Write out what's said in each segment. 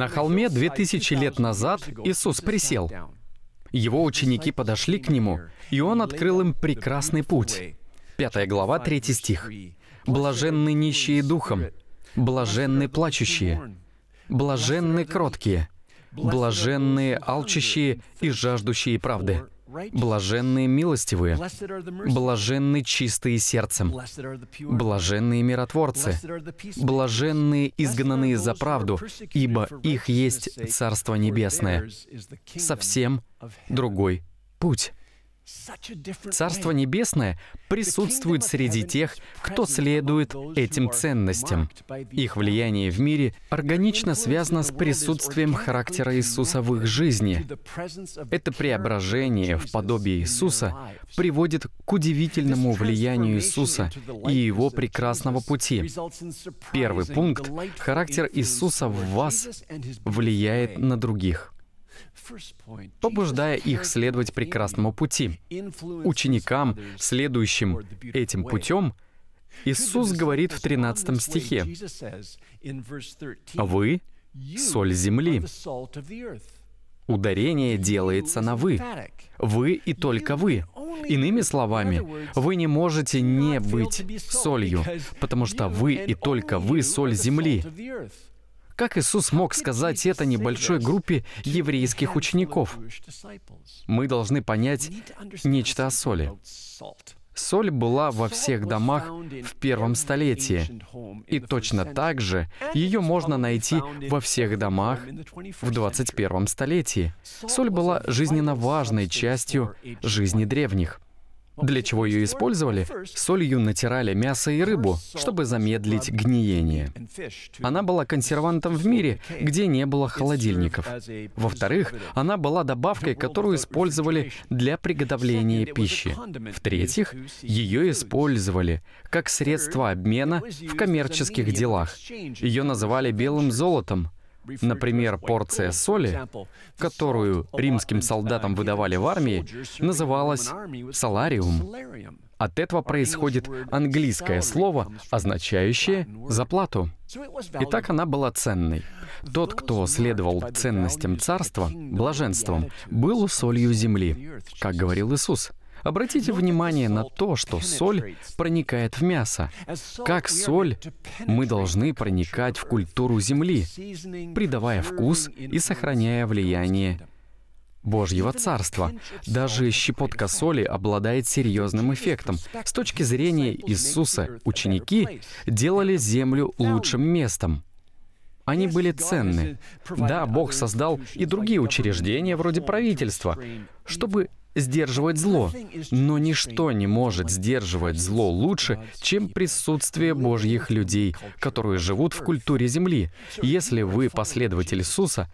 На холме 2000 лет назад Иисус присел. Его ученики подошли к нему, и он открыл им прекрасный путь. Пятая глава, 3 стих. «Блаженны нищие духом, блаженны плачущие, блаженны кроткие, блаженны алчущие и жаждущие правды». Блаженные милостивые, блаженны чистые сердцем, блаженные миротворцы, блаженные изгнанные за правду, ибо их есть Царство Небесное. Совсем другой путь. Царство Небесное присутствует среди тех, кто следует этим ценностям. Их влияние в мире органично связано с присутствием характера Иисуса в их жизни. Это преображение в подобие Иисуса приводит к удивительному влиянию Иисуса и Его прекрасного пути. Первый пункт — характер Иисуса в вас влияет на других побуждая их следовать прекрасному пути. Ученикам, следующим этим путем, Иисус говорит в 13 стихе, «Вы — соль земли». Ударение делается на «вы». Вы и только вы. Иными словами, вы не можете не быть солью, потому что вы и только вы — соль земли. Как Иисус мог сказать это небольшой группе еврейских учеников? Мы должны понять нечто о соли. Соль была во всех домах в первом столетии, и точно так же ее можно найти во всех домах в 21 столетии. Соль была жизненно важной частью жизни древних. Для чего ее использовали? Солью натирали мясо и рыбу, чтобы замедлить гниение. Она была консервантом в мире, где не было холодильников. Во-вторых, она была добавкой, которую использовали для приготовления пищи. В-третьих, ее использовали как средство обмена в коммерческих делах. Ее называли белым золотом, Например, порция соли, которую римским солдатам выдавали в армии, называлась салариум. От этого происходит английское слово, означающее «заплату». Итак, она была ценной. Тот, кто следовал ценностям царства, блаженством, был солью земли, как говорил Иисус. Обратите внимание на то, что соль проникает в мясо. Как соль, мы должны проникать в культуру земли, придавая вкус и сохраняя влияние Божьего Царства. Даже щепотка соли обладает серьезным эффектом. С точки зрения Иисуса, ученики делали землю лучшим местом. Они были ценны. Да, Бог создал и другие учреждения вроде правительства, чтобы сдерживать зло. Но ничто не может сдерживать зло лучше, чем присутствие Божьих людей, которые живут в культуре Земли. Если вы последователь Иисуса,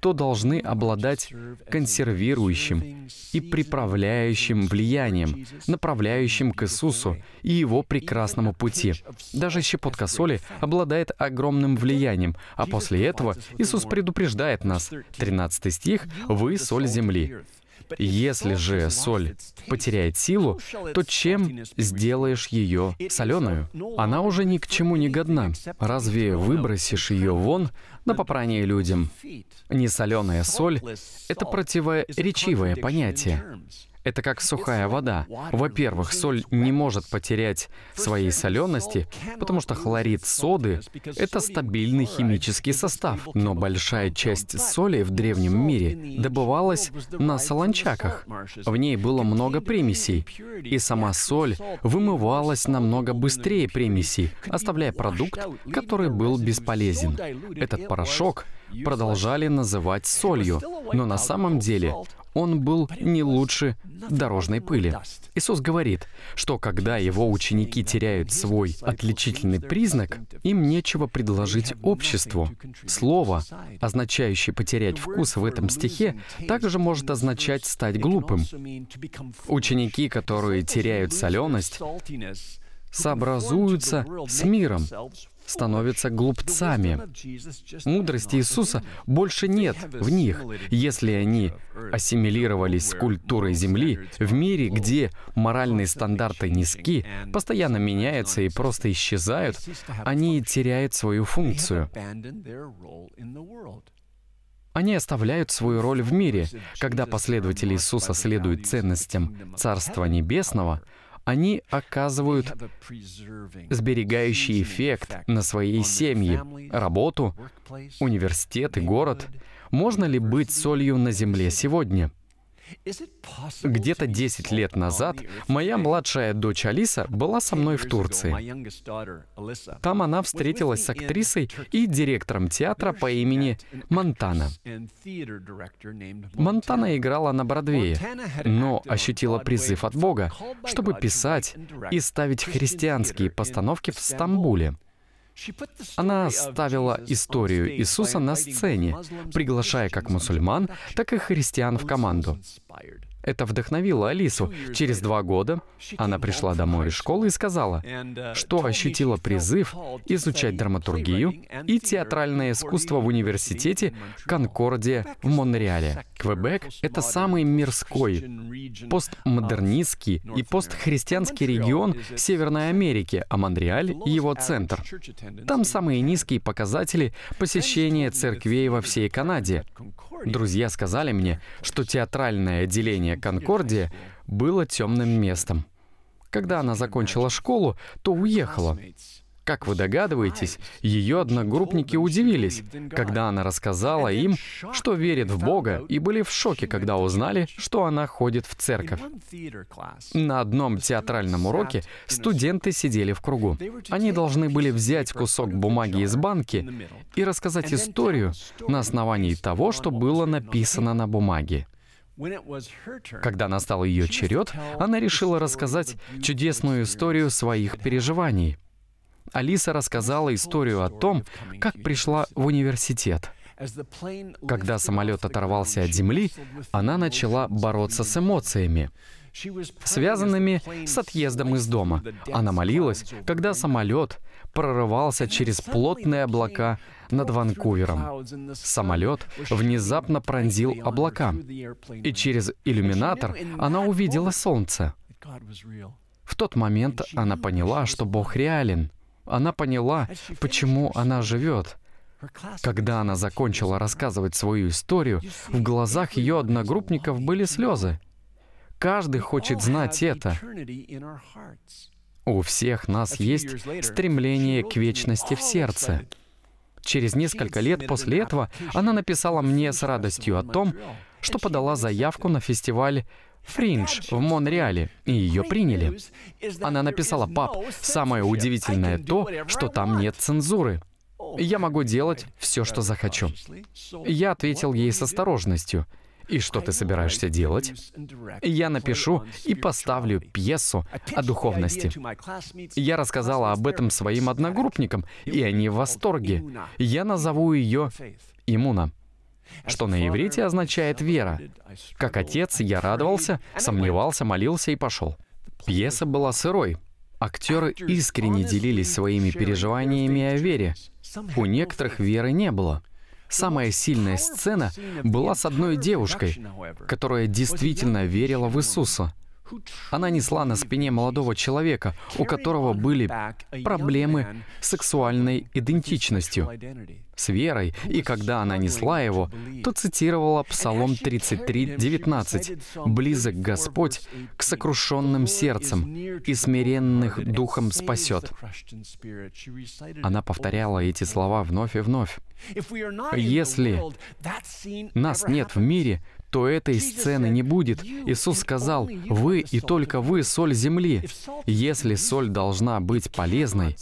то должны обладать консервирующим и приправляющим влиянием, направляющим к Иисусу и Его прекрасному пути. Даже щепотка соли обладает огромным влиянием, а после этого Иисус предупреждает нас. 13 стих «Вы — соль земли». Если же соль потеряет силу, то чем сделаешь ее соленую? Она уже ни к чему не годна. Разве выбросишь ее вон на попрание людям? Несоленая соль — это противоречивое понятие это как сухая вода. Во-первых, соль не может потерять своей солености, потому что хлорид соды — это стабильный химический состав. Но большая часть соли в древнем мире добывалась на солончаках. В ней было много примесей, и сама соль вымывалась намного быстрее примесей, оставляя продукт, который был бесполезен. Этот порошок продолжали называть солью, но на самом деле он был не лучше дорожной пыли. Иисус говорит, что когда его ученики теряют свой отличительный признак, им нечего предложить обществу. Слово, означающее «потерять вкус» в этом стихе, также может означать «стать глупым». Ученики, которые теряют соленость, сообразуются с миром, становятся глупцами. Мудрости Иисуса больше нет в них, если они ассимилировались с культурой Земли в мире, где моральные стандарты низки, постоянно меняются и просто исчезают, они теряют свою функцию. Они оставляют свою роль в мире. Когда последователи Иисуса следуют ценностям Царства Небесного — они оказывают сберегающий эффект на свои семьи, работу, университет и город. Можно ли быть солью на земле сегодня? Где-то 10 лет назад моя младшая дочь Алиса была со мной в Турции. Там она встретилась с актрисой и директором театра по имени Монтана. Монтана играла на Бродвее, но ощутила призыв от Бога, чтобы писать и ставить христианские постановки в Стамбуле — она ставила историю Иисуса на сцене, приглашая как мусульман, так и христиан в команду. Это вдохновило Алису. Через два года она пришла домой из школы и сказала, что ощутила призыв изучать драматургию и театральное искусство в университете Конкордия в Монреале. Квебек — это самый мирской, постмодернистский и постхристианский регион Северной Америки, а Монреаль — его центр. Там самые низкие показатели посещения церквей во всей Канаде. Друзья сказали мне, что театральное отделение здание Конкордия было темным местом. Когда она закончила школу, то уехала. Как вы догадываетесь, ее одногруппники удивились, когда она рассказала им, что верит в Бога, и были в шоке, когда узнали, что она ходит в церковь. На одном театральном уроке студенты сидели в кругу. Они должны были взять кусок бумаги из банки и рассказать историю на основании того, что было написано на бумаге. Когда настал ее черед, она решила рассказать чудесную историю своих переживаний. Алиса рассказала историю о том, как пришла в университет. Когда самолет оторвался от земли, она начала бороться с эмоциями, связанными с отъездом из дома. Она молилась, когда самолет прорывался через плотные облака над Ванкувером. Самолет внезапно пронзил облака, и через иллюминатор она увидела солнце. В тот момент она поняла, что Бог реален. Она поняла, почему она живет. Когда она закончила рассказывать свою историю, в глазах ее одногруппников были слезы. Каждый хочет знать это. У всех нас есть стремление к вечности в сердце. Через несколько лет после этого она написала мне с радостью о том, что подала заявку на фестиваль Фриндж в Монреале, и ее приняли. Она написала, «Пап, самое удивительное то, что там нет цензуры. Я могу делать все, что захочу». Я ответил ей с осторожностью — и что ты собираешься делать? Я напишу и поставлю пьесу о духовности. Я рассказала об этом своим одногруппникам, и они в восторге. Я назову ее "Имуна", что на иврите означает «вера». Как отец, я радовался, сомневался, молился и пошел. Пьеса была сырой. Актеры искренне делились своими переживаниями о вере. У некоторых веры не было. Самая сильная сцена была с одной девушкой, которая действительно верила в Иисуса. Она несла на спине молодого человека, у которого были проблемы с сексуальной идентичностью, с верой, и когда она несла его, то цитировала Псалом 33, 19. «Близок Господь к сокрушенным сердцем, и смиренных духом спасет». Она повторяла эти слова вновь и вновь. Если нас нет в мире, то этой сцены не будет. Иисус сказал, «Вы и только вы — соль земли». Если соль должна быть полезной,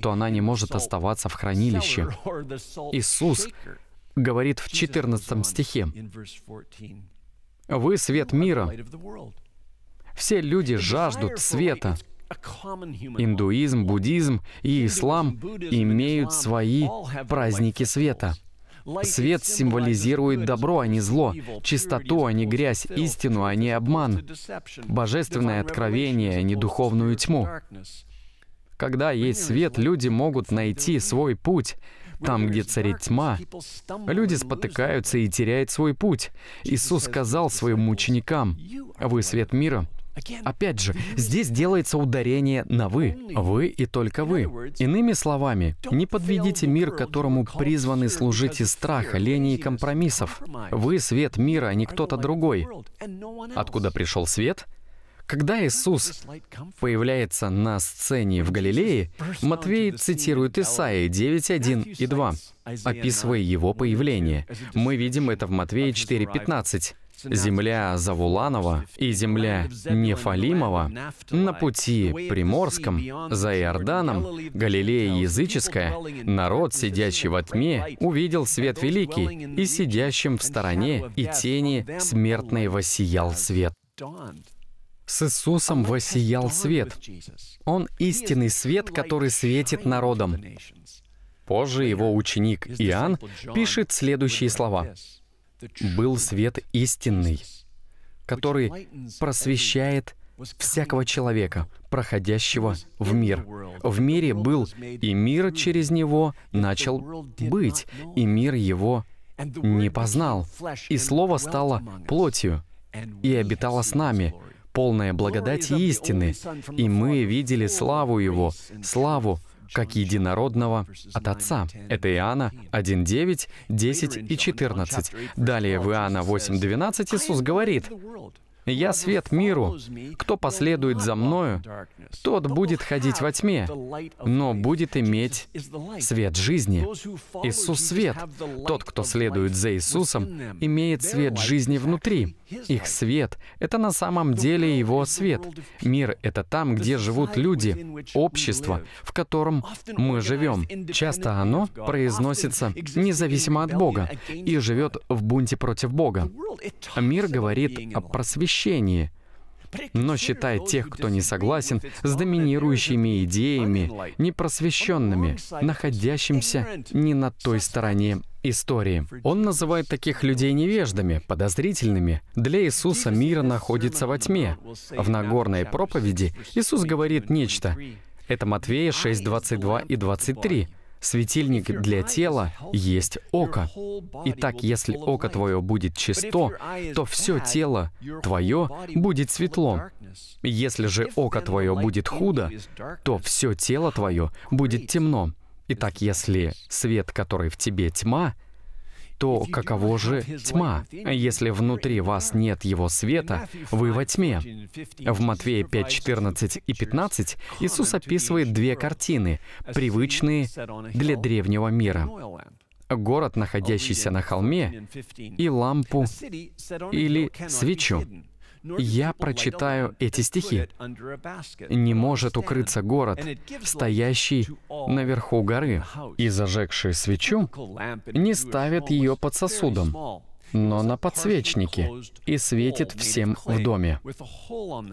то она не может оставаться в хранилище. Иисус говорит в 14 стихе, «Вы — свет мира». Все люди жаждут света. Индуизм, буддизм и ислам имеют свои праздники света. Свет символизирует добро, а не зло, чистоту, а не грязь, истину, а не обман, божественное откровение, а не духовную тьму. Когда есть свет, люди могут найти свой путь. Там, где царит тьма, люди спотыкаются и теряют свой путь. Иисус сказал своим ученикам, «Вы свет мира». Опять же, здесь делается ударение на «вы». Вы и только вы. Иными словами, не подведите мир, которому призваны служить из страха, лени и компромиссов. Вы — свет мира, а не кто-то другой. Откуда пришел свет? Когда Иисус появляется на сцене в Галилее, Матвей цитирует Исаии 9.1 и 2, описывая его появление. Мы видим это в Матвее 4.15 земля Завуланова и земля Нефалимова, на пути Приморском, за Иорданом, Галилея языческая, народ, сидящий во тьме, увидел свет великий, и сидящим в стороне и тени смертной воссиял свет». С Иисусом воссиял свет. Он истинный свет, который светит народом. Позже его ученик Иоанн пишет следующие слова был свет истинный, который просвещает всякого человека, проходящего в мир. В мире был, и мир через него начал быть, и мир его не познал. И Слово стало плотью и обитало с нами, полное благодати истины, и мы видели славу Его, славу как единородного от Отца. Это Иоанна 1, 9, 10 и 14. Далее в Иоанна 8, 12 Иисус говорит, «Я свет миру. Кто последует за Мною, тот будет ходить во тьме, но будет иметь свет жизни». Иисус — свет. Тот, кто следует за Иисусом, имеет свет жизни внутри. Их свет — это на самом деле Его свет. Мир — это там, где живут люди, общество, в котором мы живем. Часто оно произносится независимо от Бога и живет в бунте против Бога. Мир говорит о просвещении просвещении, но считает тех, кто не согласен с доминирующими идеями, непросвещенными, находящимся не на той стороне истории. Он называет таких людей невеждами, подозрительными. Для Иисуса мир находится во тьме. В Нагорной проповеди Иисус говорит нечто. Это Матвея 6, 22 и 23. Светильник для тела есть око. Итак, если око твое будет чисто, то все тело твое будет светло. Если же око твое будет худо, то все тело твое будет темно. Итак, если свет, который в тебе тьма, то каково же тьма? Если внутри вас нет его света, вы во тьме. В Матвея 5, 14 и 15 Иисус описывает две картины, привычные для древнего мира город, находящийся на холме, и лампу или свечу я прочитаю эти стихи. «Не может укрыться город, стоящий наверху горы, и зажегший свечу не ставит ее под сосудом, но на подсвечнике и светит всем в доме.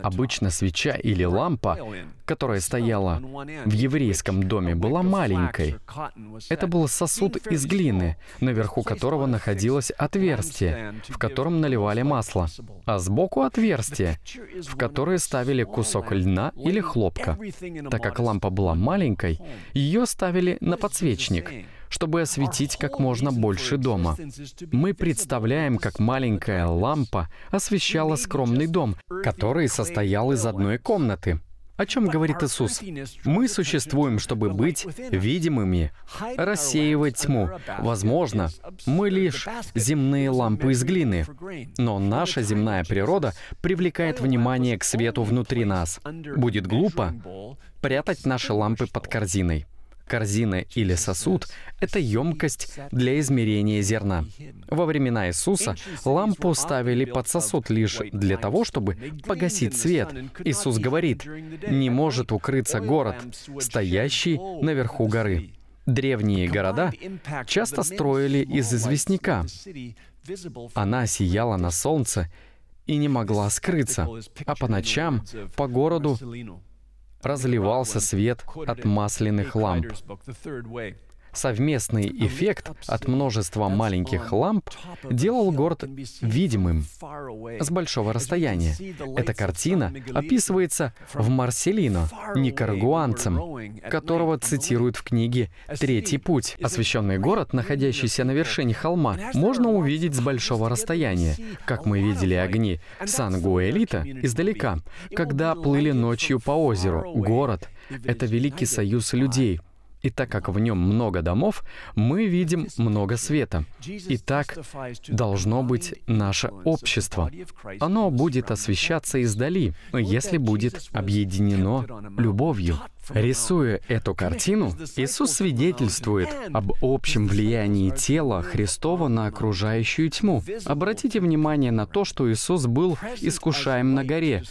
Обычно свеча или лампа, которая стояла в еврейском доме, была маленькой. Это был сосуд из глины, наверху которого находилось отверстие, в котором наливали масло, а сбоку отверстие, в которое ставили кусок льна или хлопка. Так как лампа была маленькой, ее ставили на подсвечник — чтобы осветить как можно больше дома. Мы представляем, как маленькая лампа освещала скромный дом, который состоял из одной комнаты. О чем говорит Иисус? Мы существуем, чтобы быть видимыми, рассеивать тьму. Возможно, мы лишь земные лампы из глины, но наша земная природа привлекает внимание к свету внутри нас. Будет глупо прятать наши лампы под корзиной. Корзина или сосуд — это емкость для измерения зерна. Во времена Иисуса лампу ставили под сосуд лишь для того, чтобы погасить свет. Иисус говорит, «Не может укрыться город, стоящий наверху горы». Древние города часто строили из известняка. Она сияла на солнце и не могла скрыться, а по ночам по городу разливался свет от масляных ламп. Совместный эффект от множества маленьких ламп делал город видимым с большого расстояния. Эта картина описывается в Марселино, никарагуанцем, которого цитируют в книге «Третий путь». Освещенный город, находящийся на вершине холма, можно увидеть с большого расстояния, как мы видели огни Сан-Гуэлита издалека, когда плыли ночью по озеру. Город — это великий союз людей — и так как в нем много домов, мы видим много света. И так должно быть наше общество. Оно будет освещаться издали, если будет объединено любовью. Рисуя эту картину, Иисус свидетельствует об общем влиянии тела Христова на окружающую тьму. Обратите внимание на то, что Иисус был искушаем на горе,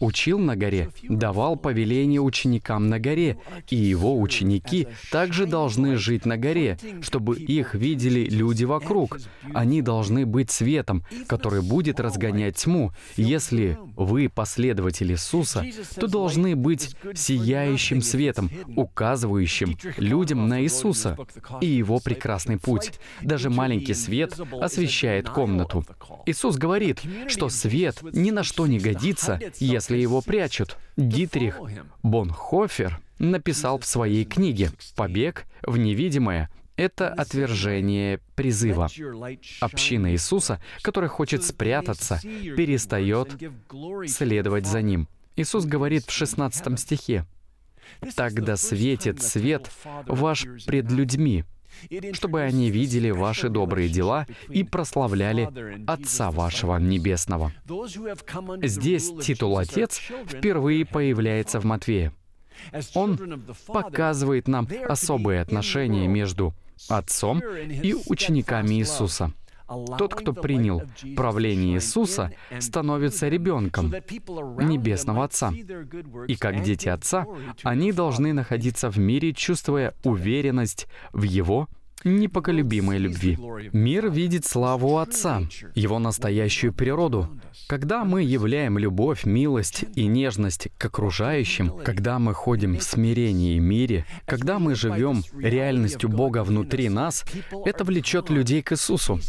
учил на горе, давал повеление ученикам на горе, и его ученики также должны жить на горе, чтобы их видели люди вокруг. Они должны быть светом, который будет разгонять тьму. Если вы последователь Иисуса, то должны быть сияющим светом, указывающим людям на Иисуса и его прекрасный путь. Даже маленький свет освещает комнату. Иисус говорит, что свет ни на что не годится, если если его прячут. Дитрих Бонхофер написал в своей книге «Побег в невидимое» это отвержение призыва. Община Иисуса, который хочет спрятаться, перестает следовать за Ним. Иисус говорит в 16 стихе, «Тогда светит свет ваш пред людьми, чтобы они видели ваши добрые дела и прославляли Отца вашего Небесного. Здесь титул «Отец» впервые появляется в Матвея. Он показывает нам особые отношения между Отцом и учениками Иисуса — тот, кто принял правление Иисуса, становится ребенком Небесного Отца. И как дети Отца, они должны находиться в мире, чувствуя уверенность в Его непоколебимой любви. Мир видит славу Отца, Его настоящую природу. Когда мы являем любовь, милость и нежность к окружающим, когда мы ходим в смирении и мире, когда мы живем реальностью Бога внутри нас, это влечет людей к Иисусу.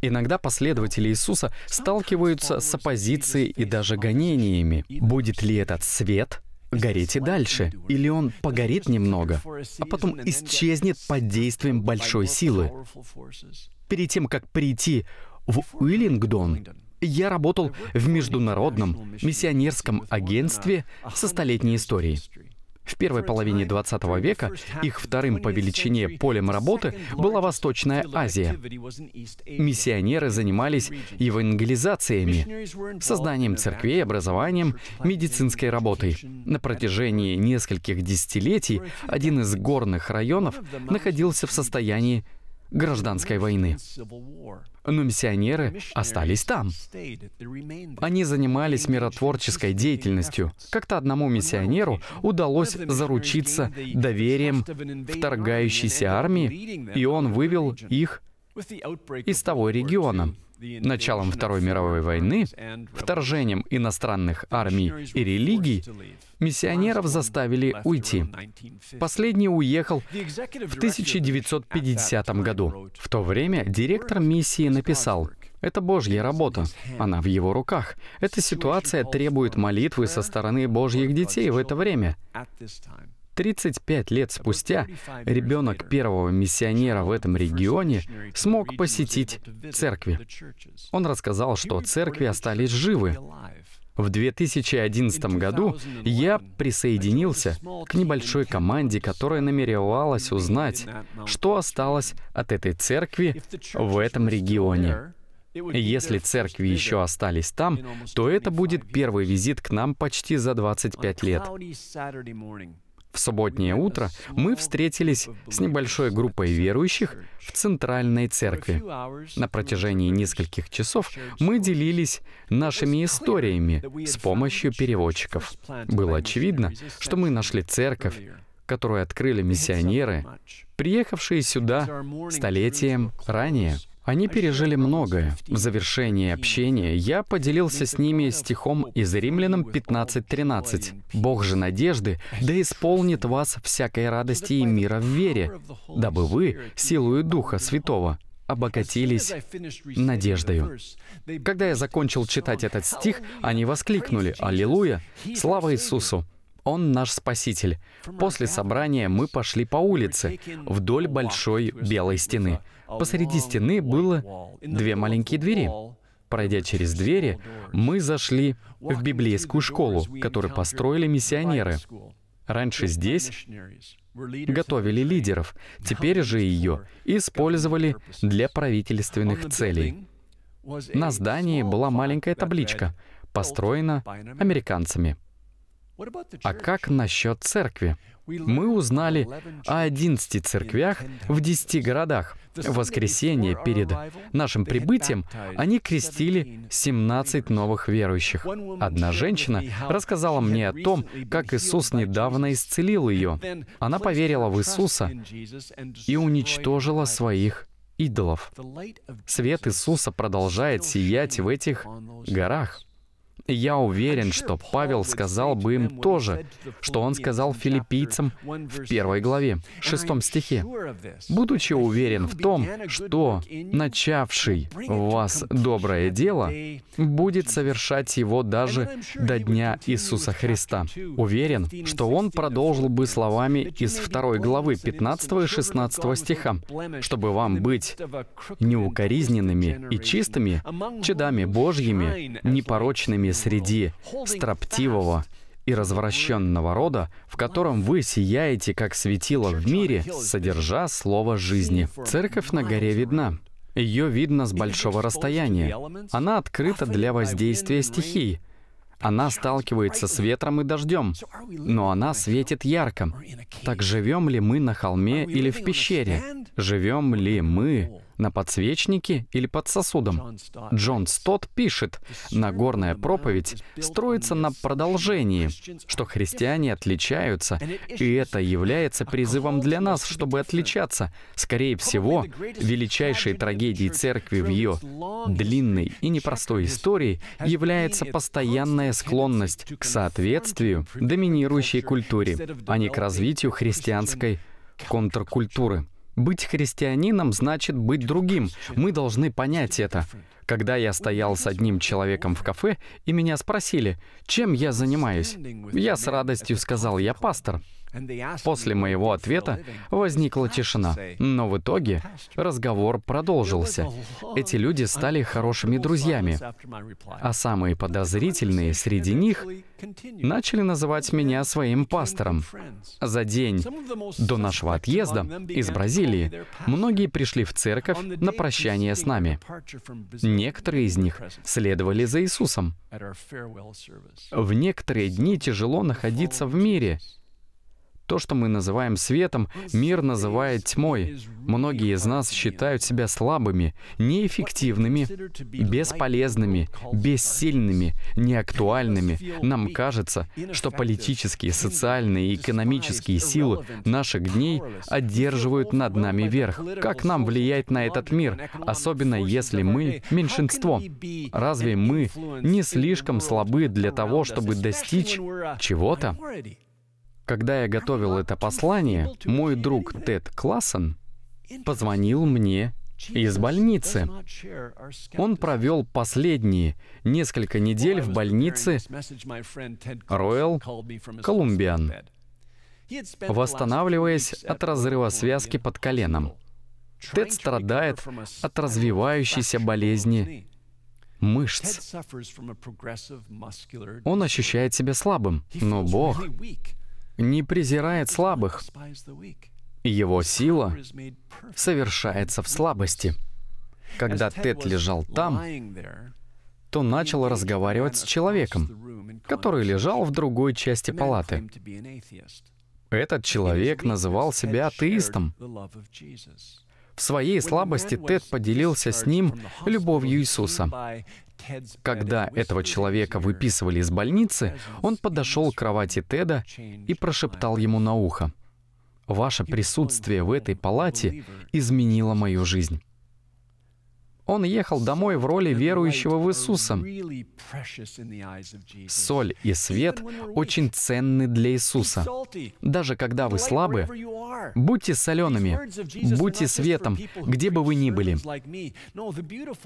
Иногда последователи Иисуса сталкиваются с оппозицией и даже гонениями. Будет ли этот свет, гореть и дальше, или он погорит немного, а потом исчезнет под действием большой силы. Перед тем, как прийти в Уиллингдон, я работал в международном миссионерском агентстве со столетней историей. В первой половине 20 века их вторым по величине полем работы была Восточная Азия. Миссионеры занимались евангелизациями, созданием церквей, образованием, медицинской работой. На протяжении нескольких десятилетий один из горных районов находился в состоянии гражданской войны. Но миссионеры остались там. Они занимались миротворческой деятельностью. Как-то одному миссионеру удалось заручиться доверием вторгающейся армии, и он вывел их из того региона началом Второй мировой войны, вторжением иностранных армий и религий, миссионеров заставили уйти. Последний уехал в 1950 году. В то время директор миссии написал, это Божья работа. Она в его руках. Эта ситуация требует молитвы со стороны Божьих детей в это время. 35 лет спустя ребенок первого миссионера в этом регионе смог посетить церкви. Он рассказал, что церкви остались живы. В 2011 году я присоединился к небольшой команде, которая намеревалась узнать, что осталось от этой церкви в этом регионе. Если церкви еще остались там, то это будет первый визит к нам почти за 25 лет. В субботнее утро мы встретились с небольшой группой верующих в центральной церкви. На протяжении нескольких часов мы делились нашими историями с помощью переводчиков. Было очевидно, что мы нашли церковь, которую открыли миссионеры, приехавшие сюда столетием ранее. Они пережили многое. В завершении общения я поделился с ними стихом из Римлянам 15.13. «Бог же надежды, да исполнит вас всякой радости и мира в вере, дабы вы, силою Духа Святого, обогатились надеждою. Когда я закончил читать этот стих, они воскликнули «Аллилуйя! Слава Иисусу!» Он наш Спаситель. После собрания мы пошли по улице, вдоль большой белой стены. Посреди стены было две маленькие двери. Пройдя через двери, мы зашли в библейскую школу, которую построили миссионеры. Раньше здесь готовили лидеров, теперь же ее использовали для правительственных целей. На здании была маленькая табличка, построена американцами. А как насчет церкви? Мы узнали о 11 церквях в 10 городах. В воскресенье перед нашим прибытием они крестили 17 новых верующих. Одна женщина рассказала мне о том, как Иисус недавно исцелил ее. Она поверила в Иисуса и уничтожила своих идолов. Свет Иисуса продолжает сиять в этих горах. Я уверен, что Павел сказал бы им тоже, что он сказал филиппийцам в первой главе, шестом стихе. «Будучи уверен в том, что начавший в вас доброе дело будет совершать его даже до дня Иисуса Христа». Уверен, что он продолжил бы словами из второй главы 15 и 16 стиха, «Чтобы вам быть неукоризненными и чистыми, чадами Божьими, непорочными среди строптивого и развращенного рода, в котором вы сияете, как светило в мире, содержа слово жизни. Церковь на горе видна. Ее видно с большого расстояния. Она открыта для воздействия стихий. Она сталкивается с ветром и дождем, но она светит ярко. Так живем ли мы на холме или в пещере? Живем ли мы на подсвечнике или под сосудом. Джон Стот пишет, Нагорная проповедь строится на продолжении, что христиане отличаются, и это является призывом для нас, чтобы отличаться. Скорее всего, величайшей трагедией церкви в ее длинной и непростой истории является постоянная склонность к соответствию доминирующей культуре, а не к развитию христианской контркультуры. Быть христианином значит быть другим. Мы должны понять это. Когда я стоял с одним человеком в кафе, и меня спросили, чем я занимаюсь, я с радостью сказал, я пастор. После моего ответа возникла тишина, но в итоге разговор продолжился. Эти люди стали хорошими друзьями, а самые подозрительные среди них начали называть меня своим пастором. За день до нашего отъезда из Бразилии многие пришли в церковь на прощание с нами. Некоторые из них следовали за Иисусом. В некоторые дни тяжело находиться в мире — то, что мы называем светом, мир называет тьмой. Многие из нас считают себя слабыми, неэффективными, бесполезными, бессильными, неактуальными. Нам кажется, что политические, социальные и экономические силы наших дней одерживают над нами верх. Как нам влиять на этот мир, особенно если мы меньшинство? Разве мы не слишком слабы для того, чтобы достичь чего-то? Когда я готовил это послание, мой друг Тед Классен позвонил мне из больницы. Он провел последние несколько недель в больнице Роyal Колумбиан, восстанавливаясь от разрыва связки под коленом. Тед страдает от развивающейся болезни мышц. Он ощущает себя слабым, но Бог не презирает слабых. Его сила совершается в слабости. Когда Тед лежал там, то начал разговаривать с человеком, который лежал в другой части палаты. Этот человек называл себя атеистом. В своей слабости Тед поделился с ним любовью Иисуса. Когда этого человека выписывали из больницы, он подошел к кровати Теда и прошептал ему на ухо, «Ваше присутствие в этой палате изменило мою жизнь». Он ехал домой в роли верующего в Иисуса. Соль и свет очень ценны для Иисуса. Даже когда вы слабы, будьте солеными, будьте светом, где бы вы ни были.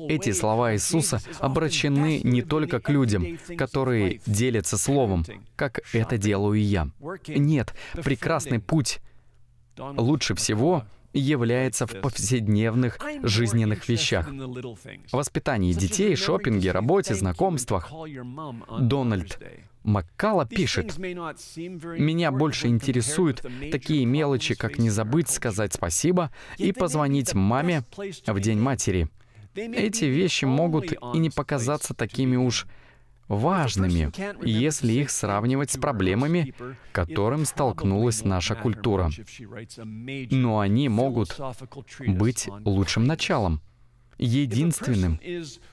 Эти слова Иисуса обращены не только к людям, которые делятся словом, как это делаю я. Нет, прекрасный путь лучше всего — является в повседневных жизненных вещах. Воспитании детей, шопинге, работе, знакомствах. Дональд Маккала пишет, «Меня больше интересуют такие мелочи, как не забыть сказать спасибо и позвонить маме в День матери. Эти вещи могут и не показаться такими уж важными, если их сравнивать с проблемами, которым столкнулась наша культура. Но они могут быть лучшим началом единственным,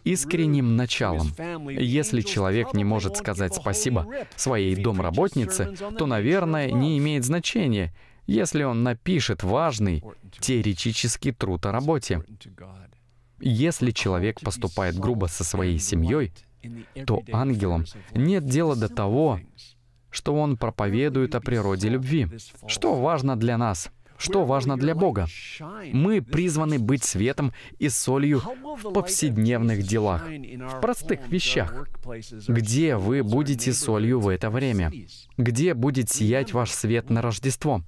искренним началом. Если человек не может сказать спасибо своей домработнице, то, наверное, не имеет значения, если он напишет важный теоретический труд о работе. Если человек поступает грубо со своей семьей, то ангелам нет дела до того, что он проповедует о природе любви. Что важно для нас? Что важно для Бога? Мы призваны быть светом и солью в повседневных делах, в простых вещах. Где вы будете солью в это время? Где будет сиять ваш свет на Рождество?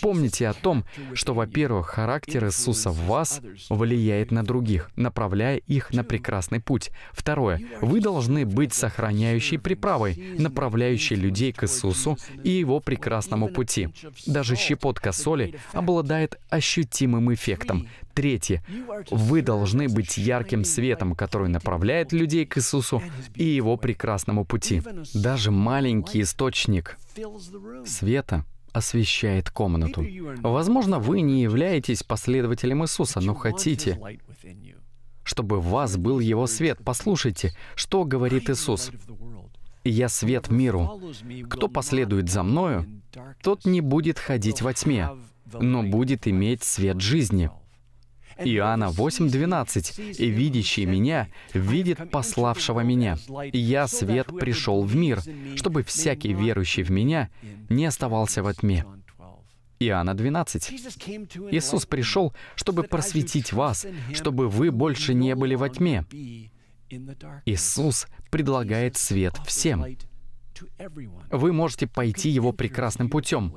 Помните о том, что, во-первых, характер Иисуса в вас влияет на других, направляя их на прекрасный путь. Второе, вы должны быть сохраняющей приправой, направляющей людей к Иисусу и его прекрасному пути. Даже щепотка соли обладает ощутимым эффектом. Третье, вы должны быть ярким светом, который направляет людей к Иисусу и его прекрасному пути. Даже маленький источник света — освещает комнату. Возможно, вы не являетесь последователем Иисуса, но хотите, чтобы в вас был Его свет. Послушайте, что говорит Иисус. «Я свет миру. Кто последует за Мною, тот не будет ходить во тьме, но будет иметь свет жизни». Иоанна 8:12. «И видящий меня видит пославшего меня. я, свет, пришел в мир, чтобы всякий верующий в меня не оставался во тьме». Иоанна 12. Иисус пришел, чтобы просветить вас, чтобы вы больше не были во тьме. Иисус предлагает свет всем. Вы можете пойти его прекрасным путем.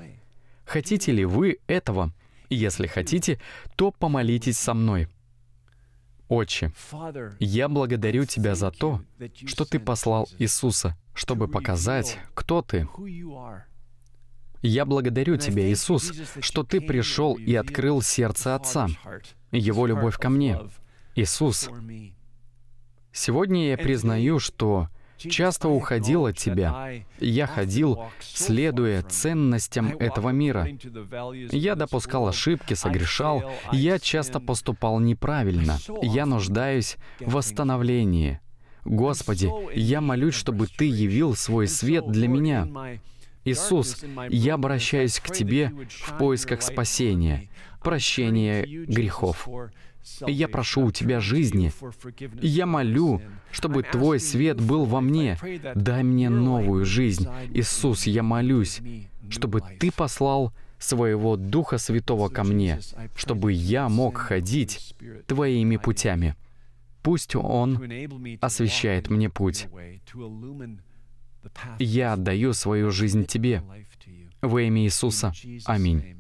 Хотите ли вы этого? Если хотите, то помолитесь со мной. Отче, я благодарю Тебя за то, что Ты послал Иисуса, чтобы показать, кто Ты. Я благодарю Тебя, Иисус, что Ты пришел и открыл сердце Отца, Его любовь ко мне. Иисус, сегодня я признаю, что часто уходил от тебя. Я ходил, следуя ценностям этого мира. Я допускал ошибки, согрешал. Я часто поступал неправильно. Я нуждаюсь в восстановлении. Господи, я молюсь, чтобы Ты явил свой свет для меня. Иисус, я обращаюсь к Тебе в поисках спасения, прощения грехов. Я прошу у Тебя жизни. Я молю, чтобы Твой свет был во мне. Дай мне новую жизнь. Иисус, я молюсь, чтобы Ты послал своего Духа Святого ко мне, чтобы я мог ходить Твоими путями. Пусть Он освещает мне путь. Я отдаю свою жизнь Тебе. Во имя Иисуса. Аминь.